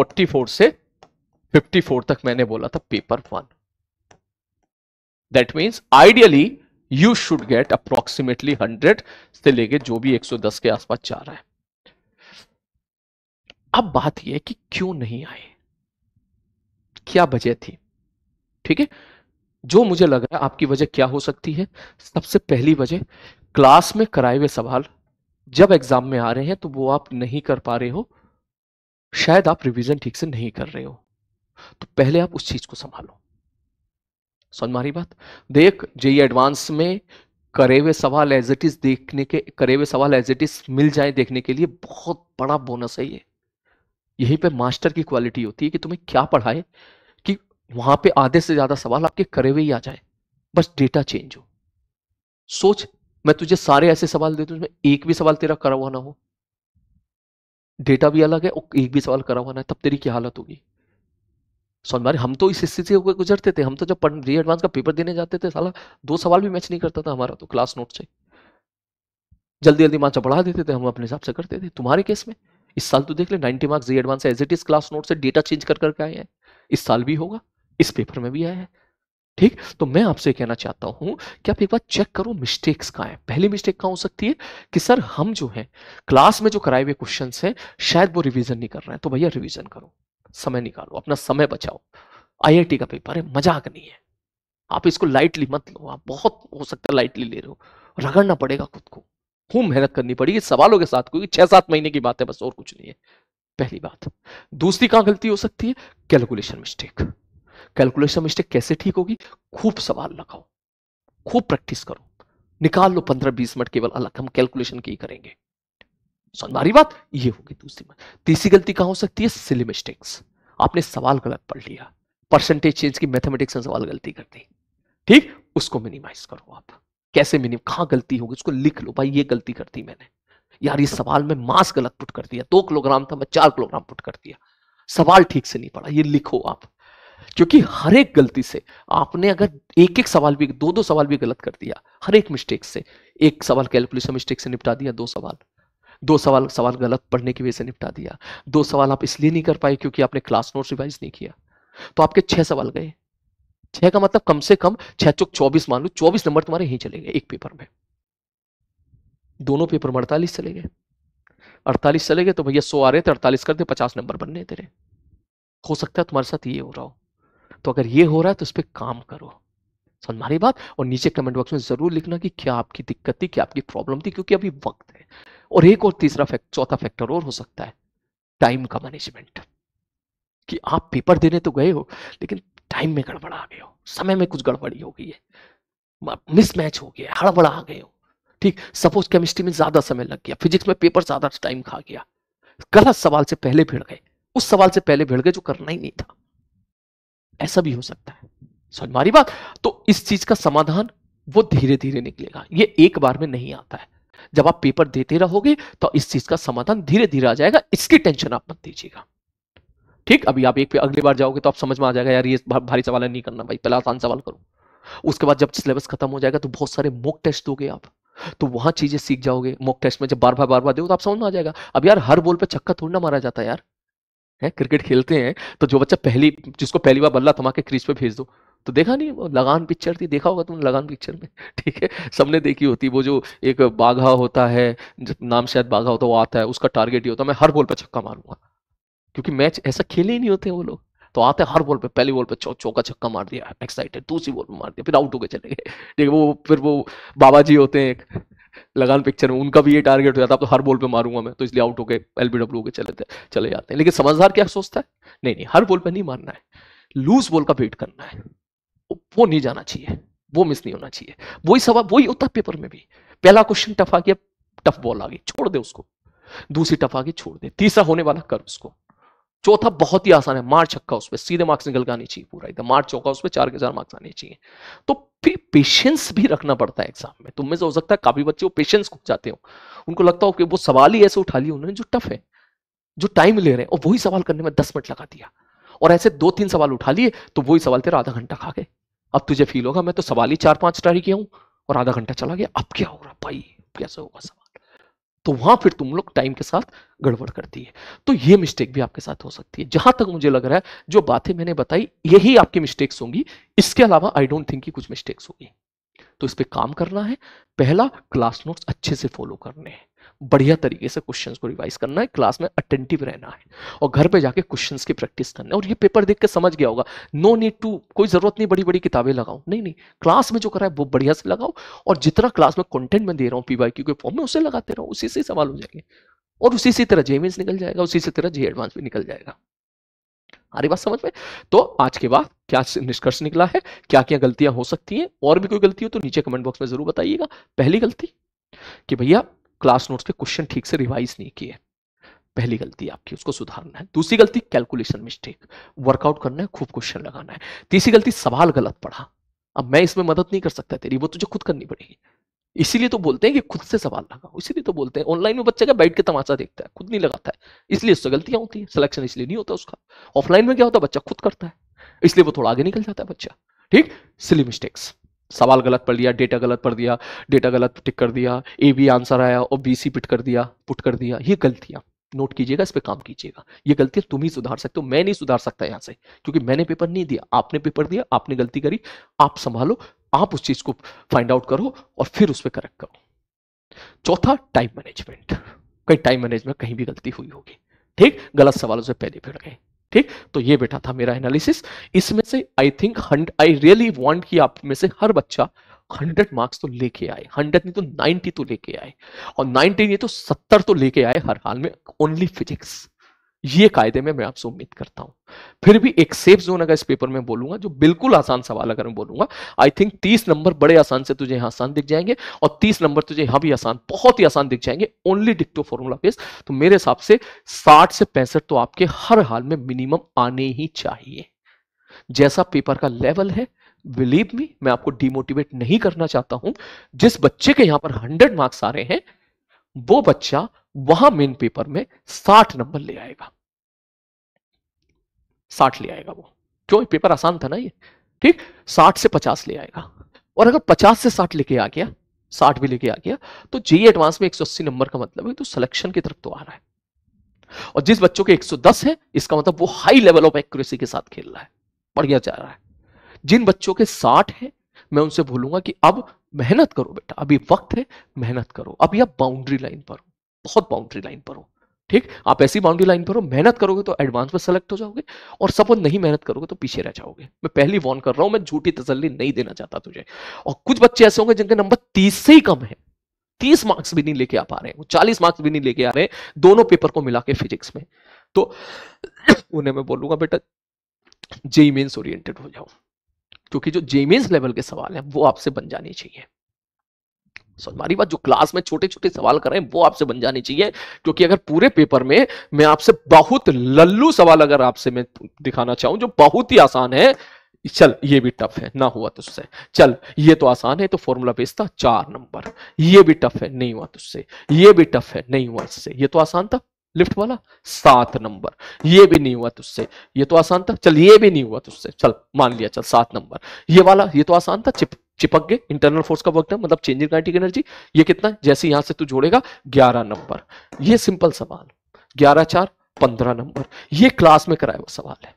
44 से 54 तक मैंने बोला था paper one that means ideally you should get approximately 100 से लेके जो भी 110 के आसपास जा रहा है अब बात यह है कि क्यों नहीं आए क्या वजह थी ठीक है जो मुझे लग रहा है आपकी वजह क्या हो सकती है सबसे पहली वजह क्लास में कराए हुए सवाल जब एग्जाम में आ रहे हैं तो वो आप नहीं कर पा रहे हो शायद आप रिवीजन ठीक से नहीं कर रहे हो तो पहले आप उस चीज को संभालो सुन बात देख जेई एडवांस में करे हुए सवाल एज इट इज देखने के करे हुए सवाल एज इट इज मिल जाए देखने के लिए बहुत बड़ा बोनस है ये यहीं पे मास्टर की क्वालिटी होती है कि तुम्हें क्या पढ़ाए कि वहां पे आधे से ज्यादा सवाल आपके करे हुए ही आ जाए बस डेटा चेंज हो सोच मैं तुझे सारे ऐसे सवाल दे दूं एक भी सवाल तेरा करा हुआ ना हो डेटा भी अलग है और एक भी सवाल करा हुआ ना तब तेरी क्या हालत होगी सो हम तो इस स्थिति से गुजरते थे हम तो जब री एडवांस का पेपर देने जाते थे साला दो सवाल भी मैच नहीं करता था हमारा तो क्लास नोट से जल्दी जल्दी मार्च बढ़ा देते थे हम अपने हिसाब से करते थे तुम्हारे केस में इस साल तो देख ले नाइनटी मार्क्स री advance as it is class note से डेटा चेंज कर करके आए हैं इस साल भी होगा इस पेपर में भी आया है ठीक तो मैं आपसे कहना चाहता हूं कि आप एक बार चेक करो मिस्टेक्स कहाँ है पहली मिस्टेक कहा हो सकती है कि सर हम जो है क्लास में जो कराए हुए क्वेश्चन है शायद वो रिविजन नहीं कर रहे हैं तो भैया रिविजन करो समय निकालो अपना समय बचाओ आई का पेपर है मजाक नहीं है आप इसको लाइटली मत लो आप बहुत हो सकता है लाइटली ले रहे हो रगड़ना पड़ेगा खुद को खूब मेहनत करनी पड़ेगी सवालों के साथ क्योंकि छह सात महीने की बात है बस और कुछ नहीं है पहली बात दूसरी कहां गलती हो सकती है कैलकुलेशन मिस्टेक कैलकुलेशन मिस्टेक कैसे ठीक होगी खूब सवाल लगाओ खूब प्रैक्टिस करो निकाल लो पंद्रह बीस मिनट केवल अलग हम कैलकुलेशन की करेंगे बात ये होगी दूसरी बात तीसरी गलती कहां हो सकती है सिली मिस्टेक्स आपने सवाल गलत पढ़ लिया परसेंटेज चेंज की मैथमेटिक्स में सवाल गलती कर दी ठीक उसको मिनिमाइज करो आप कैसे मिनिम कहा गलती होगी उसको लिख लो भाई ये गलती कर दी मैंने यार ये सवाल में मास गलत पुट कर दिया दो किलोग्राम था मैं चार किलोग्राम पुट कर दिया सवाल ठीक से नहीं पड़ा ये लिखो आप क्योंकि हर एक गलती से आपने अगर एक एक सवाल भी दो दो सवाल भी गलत कर दिया हर एक मिस्टेक से एक सवाल कैलकुलेशन मिस्टेक से निपटा दिया दो सवाल दो सवाल सवाल गलत पढ़ने की वजह से निपटा दिया दो सवाल आप इसलिए नहीं कर पाए क्योंकि आपने क्लास नोट रिवाइज नहीं किया तो आपके छह सवाल गए छह का मतलब कम से कम छह चौक चौबीस मान लो चौबीस नंबर तुम्हारे यहीं चले गए एक पेपर में दोनों पेपर में अड़तालीस चले गए अड़तालीस चले गए तो भैया सो आ रहे थे अड़तालीस कर दे पचास नंबर बनने तेरे हो सकता है तुम्हारे साथ ये हो रहा हो तो अगर ये हो रहा है तो उस पर काम करो समझ मारी बात और नीचे कमेंट बॉक्स में जरूर लिखना कि क्या आपकी दिक्कत थी क्या आपकी प्रॉब्लम थी क्योंकि अभी वक्त है और एक और तीसरा फैक्ट चौथा फैक्टर और हो सकता है टाइम का मैनेजमेंट कि आप पेपर देने तो गए हो लेकिन टाइम में गड़बड़ा आ गए हो समय में कुछ गड़बड़ी हो गई है मिसमैच हो गया हड़बड़ा आ गए हो ठीक सपोज केमिस्ट्री में ज्यादा समय लग गया फिजिक्स में पेपर ज्यादा टाइम खा गया गलत सवाल से पहले भिड़ गए उस सवाल से पहले भिड़ गए जो करना ही नहीं था ऐसा भी हो सकता है समझ मारी बात तो इस चीज का समाधान वो धीरे धीरे निकलेगा ये एक बार में नहीं आता है जब आप पेपर देते रहोगे तो इस चीज का समाधान धीरे धीरे आ जाएगा इसकी टेंशन आप मत दीजिएगा ठीक अभी आप एक पे अगली बार जाओगे तो आप समझ में आ जाएगा यार ये भारी सवाल नहीं करना भाई पहला आसान सवाल करो उसके बाद जब सिलेबस खत्म हो जाएगा तो बहुत सारे मॉक टेस्ट दोगे आप तो वहां चीजें सीख जाओगे मॉक टेस्ट में जब बार बार बार बार दो तो आप समझ में आ जाएगा अब यार हर बोल पे छक्का थोड़ा मारा जाता है यार है क्रिकेट खेलते हैं तो जो बच्चा पहली जिसको पहली बार बल्ला थमा के क्रीज पे भेज दो तो देखा नहीं लगान पिक्चर थी देखा होगा तुमने लगान पिक्चर में ठीक है सबने देखी होती वो जो एक बाघा होता है नाम शायद बाघा होता है वो आता है उसका टारगेट ही होता है मैं हर बॉल पे छक्का मारूंगा क्योंकि मैच ऐसा खेले ही नहीं होते वो लोग तो आते हर बॉल पे पहली बॉल पे चौ, चौका छक्का मार दिया एक्साइटेड दूसरी बॉल पे मार दिया फिर आउट होकर चले गए ठीक है वो फिर वो बाबा जी होते हैं लगान पिक्चर में उनका भी ये टारगेट हो जाता है तो हर बॉल पे मारूंगा मैं तो इसलिए आउट होकर एलबीडब्ल्यू के चले चले जाते हैं लेकिन समझदार क्या सोचता है नहीं नहीं हर बॉल पे नहीं मारना है लूज बॉल का वेट करना है वो नहीं जाना चाहिए वो मिस नहीं होना चाहिए वही सवाल वही होता पेपर में भी पहला क्वेश्चन टफ आ गया टफ बॉल आ गई छोड़ दे उसको दूसरी टफ आ गई छोड़ दे तीसरा होने वाला कर उसको चौथा बहुत ही आसान है मार छक्का उस पर सीधे मार्क्स निकल के आने चाहिए पूरा एकदम मार चौका उस पर चार के चार मार्क्स आने चाहिए तो फिर पेशेंस भी रखना पड़ता है एग्जाम में तुम में से तो हो सकता है काफी बच्चे वो पेशेंस को जाते हो उनको लगता हो कि वो सवाल ही ऐसे उठा लिए उन्होंने जो टफ है जो टाइम ले रहे हैं और वही सवाल करने में दस मिनट लगा दिया और ऐसे दो तीन सवाल उठा लिए तो वही सवाल तेरा आधा घंटा खा गए अब तुझे फील होगा मैं तो सवाल ही चार पांच स्टारी किया हूं और आधा घंटा चला गया अब क्या होगा भाई कैसे होगा सवाल तो वहां फिर तुम लोग टाइम के साथ गड़बड़ करती है तो ये मिस्टेक भी आपके साथ हो सकती है जहां तक मुझे लग रहा है जो बातें मैंने बताई यही आपकी मिस्टेक्स होंगी इसके अलावा आई डोंट थिंक कुछ मिस्टेक्स होगी तो इस पर काम करना है पहला क्लास नोट्स अच्छे से फॉलो करने हैं बढ़िया तरीके से क्वेश्चन को रिवाइज करना है क्लास में अटेंटिव रहना है और घर पे जाके क्वेश्चन की प्रैक्टिस करना है और ये पेपर देख के समझ गया होगा नो नीड टू कोई जरूरत नहीं बड़ी बड़ी किताबें लगाओ नहीं नहीं क्लास में जो करा है वो बढ़िया से लगाओ और जितना क्लास में कॉन्टेंट में दे रहा हूँ पी के फॉर्म में उसे लगाते रहो उसी से सवाल हो जाएंगे और उसी से तरह जे निकल जाएगा उसी से तरह जे एडवांस भी निकल जाएगा हमारी बात समझ में तो आज के बाद क्या निष्कर्ष निकला है क्या क्या गलतियां हो सकती हैं और भी कोई गलती हो तो नीचे कमेंट बॉक्स में जरूर बताइएगा पहली गलती कि भैया क्लास नोट्स के क्वेश्चन ठीक से रिवाइज नहीं किए पहली गलती आपकी उसको सुधारना है दूसरी गलती कैलकुलेशन मिस्टेक वर्कआउट करना है खूब क्वेश्चन लगाना है तीसरी गलती सवाल गलत पढ़ा अब मैं इसमें मदद नहीं कर सकता तेरी वो तुझे खुद करनी पड़ेगी इसीलिए तो बोलते हैं कि खुद से सवाल लगाओ इसीलिए तो बोलते हैं ऑनलाइन में बच्चे का बैठ के तमाचा देखता है खुद नहीं लगाता है इसलिए उससे गलतियां होती है सिलेक्शन इसलिए नहीं होता उसका ऑफलाइन में क्या होता है बच्चा खुद करता है इसलिए वो थोड़ा आगे निकल जाता है बच्चा ठीक सिली मिस्टेक्स सवाल गलत पढ़ लिया डेटा गलत पढ़ दिया डेटा गलत टिक कर दिया ए बी आंसर आया और बी सी पिट कर दिया पुट कर दिया ये गलतियाँ नोट कीजिएगा इस पर काम कीजिएगा ये गलतियाँ तुम ही सुधार सकते हो मैं नहीं सुधार सकता यहाँ से क्योंकि मैंने पेपर नहीं दिया आपने पेपर दिया आपने गलती करी आप संभालो आप उस चीज़ को फाइंड आउट करो और फिर उस पर करेक्ट करो चौथा टाइम मैनेजमेंट कहीं टाइम मैनेजमेंट कहीं भी गलती हुई होगी ठीक गलत सवालों से पहले फिर गए ठीक तो ये बेटा था मेरा एनालिसिस इसमें से I think I really want कि आप में से हर बच्चा 100 मार्क्स तो लेके आए 100 नहीं तो 90 तो लेके आए और 90 नहीं तो 70 तो लेके आए हर हाल में ओनली फिजिक्स ये कायदे में मैं आपसे उम्मीद करता हूं फिर भी एक सेफ जोन अगर इस पेपर में बोलूंगा जो बिल्कुल आसान सवाल अगर मैं बोलूंगा आई थिंक तीस नंबर बड़े आसान से तुझे यहां आसान दिख जाएंगे और तीस नंबर तुझे यहां भी आसान बहुत ही आसान दिख जाएंगे ओनली डिक्टो फॉर्मूला बेस तो मेरे हिसाब से साठ से पैंसठ तो आपके हर हाल में मिनिमम आने ही चाहिए जैसा पेपर का लेवल है बिलीव मी मैं आपको डिमोटिवेट नहीं करना चाहता हूं जिस बच्चे के यहां पर हंड्रेड मार्क्स आ रहे हैं वो बच्चा वहां मेन पेपर में साठ नंबर ले आएगा साठ ले आएगा वो क्यों पेपर आसान था ना ये ठीक साठ से पचास ले आएगा और अगर पचास से साठ लेके आ गया साठ भी लेके आ गया तो जेई एडवांस में एक सौ अस्सी नंबर का मतलब है तो सिलेक्शन की तरफ तो आ रहा है और जिस बच्चों के 110 है इसका मतलब वो हाई लेवल ऑफ एक्यूरेसी के साथ खेल रहा है बढ़िया जा रहा है जिन बच्चों के 60 है मैं उनसे बोलूंगा कि अब मेहनत करो बेटा अभी वक्त है मेहनत करो अभी आप बाउंड्री लाइन पर हो बहुत बाउंड्री लाइन पर हो ठीक आप ऐसी बाउंड्री लाइन पर हो मेहनत करोगे तो एडवांस में सेलेक्ट हो जाओगे और सपोज नहीं मेहनत करोगे तो पीछे रह जाओगे मैं पहली वॉर्न कर रहा हूं मैं झूठी तसली नहीं देना चाहता तुझे और कुछ बच्चे ऐसे होंगे जिनके नंबर तीस से ही कम है तीस मार्क्स भी नहीं लेके आ पा रहे हैं चालीस मार्क्स भी नहीं लेके आ रहे हैं दोनों पेपर को मिला के फिजिक्स में तो उन्हें मैं बोलूंगा बेटा जेई मेन्स ओरिएंटेड हो जाओ क्योंकि जो जेई मेन्स लेवल के सवाल है वो आपसे बन जानी चाहिए हमारी बात जो क्लास में छोटे छोटे सवाल कर रहे हैं वो आपसे बन जानी चाहिए क्योंकि अगर पूरे पेपर में मैं आपसे बहुत लल्लू सवाल अगर आपसे मैं दिखाना चाहूं जो बहुत ही आसान है चल ये भी टफ है ना हुआ तुझसे चल ये तो आसान है तो फॉर्मूला बेस था चार नंबर ये भी टफ है नहीं हुआ तुझसे ये भी टफ है नहीं हुआ इससे ये तो आसान था लिफ्ट वाला सात नंबर ये भी नहीं हुआ तुझसे ये तो आसान था चल ये भी नहीं हुआ तुझसे चल मान लिया चल सात नंबर ये वाला ये तो आसान था चिप चिपक गए इंटरनल फोर्स का वर्क डन मतलब चेंजिंग काइनेटिक एनर्जी ये कितना है जैसे यहां से तू जोड़ेगा ग्यारह नंबर ये सिंपल सवाल ग्यारह चार पंद्रह नंबर ये क्लास में कराया हुआ सवाल है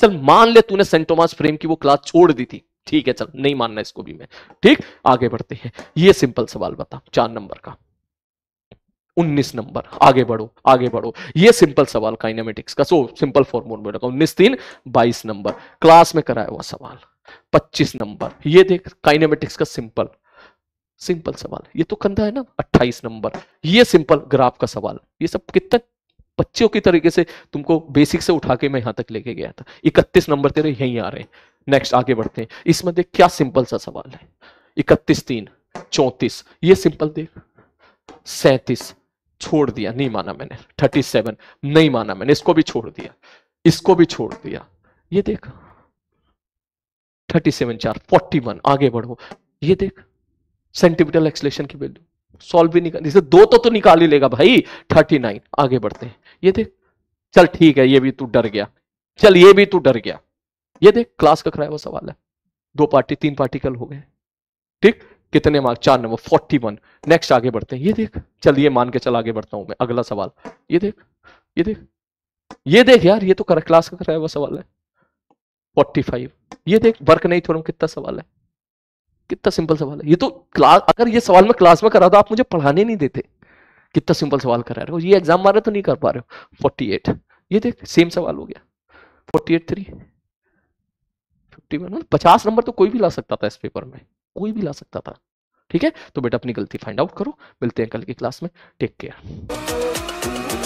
चल मान ले तूने सेंट थॉमस फ्रेम की वो क्लास छोड़ दी थी ठीक है चल नहीं मानना इसको भी मैं ठीक आगे बढ़ते हैं ये सिंपल सवाल बता चार नंबर का उन्नीस नंबर आगे बढ़ो आगे बढ़ो ये सिंपल सवाल काइनेमेटिक्स का सो सिंपल फॉर्मूल में रखा उन्नीस तीन बाईस नंबर क्लास में कराया हुआ सवाल पच्चीस नंबर ये देख काइनेमेटिक्स का सिंपल सिंपल सवाल ये तो कंधा है ना अट्ठाईस नंबर ये सिंपल ग्राफ का सवाल ये सब कितना बच्चों की तरीके से तुमको बेसिक से उठा के मैं यहां तक लेके गया था इकतीस नंबर तेरे यहीं आ रहे हैं नेक्स्ट आगे बढ़ते हैं इसमें देख क्या सिंपल सा सवाल है इकतीस तीन चौतीस ये सिंपल देख सैतीस छोड़ दिया नहीं माना मैंने थर्टी सेवन नहीं माना मैंने इसको भी छोड़ दिया इसको भी छोड़ दिया ये देख थर्टी सेवन चार फोर्टी वन आगे बढ़ो ये देख सेंटीमीटर एक्सलेशन की वैल्यू सॉल्व भी निकाल इसे दो तो तो निकाल ही लेगा भाई थर्टी नाइन आगे बढ़ते हैं ये देख चल ठीक है ये भी तू डर गया चल ये भी तू डर गया ये देख क्लास का कराया हुआ सवाल है दो पार्टी तीन पार्टिकल हो गए ठीक कितने मार्क चार नंबर फोर्टी वन नेक्स्ट आगे बढ़ते हैं ये देख चलिए मान के चल आगे बढ़ता हूं मैं अगला सवाल ये देख ये देख ये देख यार ये तो कर क्लास का कराया हुआ सवाल है फोर्टी फाइव ये देख वर्क नहीं थोड़ा कितना सवाल है कितना सिंपल सवाल है ये तो क्लास अगर ये सवाल मैं क्लास में करा तो आप मुझे पढ़ाने नहीं देते कितना सिंपल सवाल करा रहे हो ये एग्जाम मारे तो नहीं कर पा रहे हो फोर्टी एट ये देख सेम सवाल हो गया forty eight three fifty one पचास नंबर तो कोई भी ला सकता था इस पेपर में कोई भी ला सकता था ठीक है तो बेटा अपनी गलती फाइंड आउट करो मिलते हैं कल की क्लास में टेक केयर